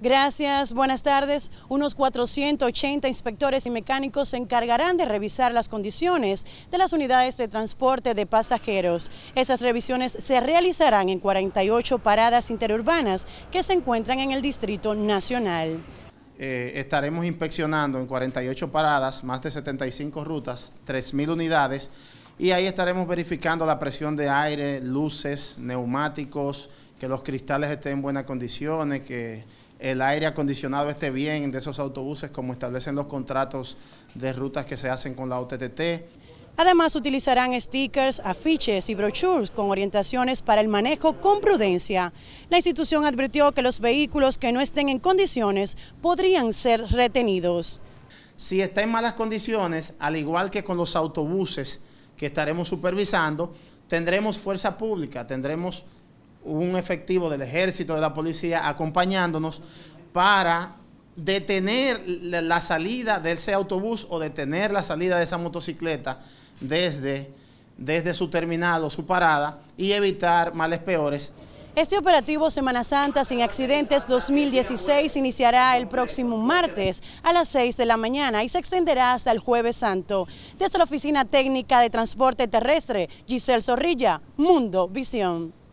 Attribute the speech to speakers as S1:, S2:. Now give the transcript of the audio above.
S1: Gracias, buenas tardes. Unos 480 inspectores y mecánicos se encargarán de revisar las condiciones de las unidades de transporte de pasajeros. Esas revisiones se realizarán en 48 paradas interurbanas que se encuentran en el Distrito Nacional.
S2: Eh, estaremos inspeccionando en 48 paradas, más de 75 rutas, 3.000 unidades y ahí estaremos verificando la presión de aire, luces, neumáticos, que los cristales estén en buenas condiciones, que el aire acondicionado esté bien de esos autobuses como establecen los contratos de rutas que se hacen con la OTTT.
S1: Además utilizarán stickers, afiches y brochures con orientaciones para el manejo con prudencia. La institución advirtió que los vehículos que no estén en condiciones podrían ser retenidos.
S2: Si está en malas condiciones, al igual que con los autobuses que estaremos supervisando, tendremos fuerza pública, tendremos un efectivo del ejército, de la policía, acompañándonos para detener la salida de ese autobús o detener la salida de esa motocicleta desde, desde su terminal o su parada y evitar males peores.
S1: Este operativo Semana Santa sin accidentes 2016 iniciará el próximo martes a las 6 de la mañana y se extenderá hasta el jueves santo. Desde la Oficina Técnica de Transporte Terrestre, Giselle Zorrilla, Mundo Visión.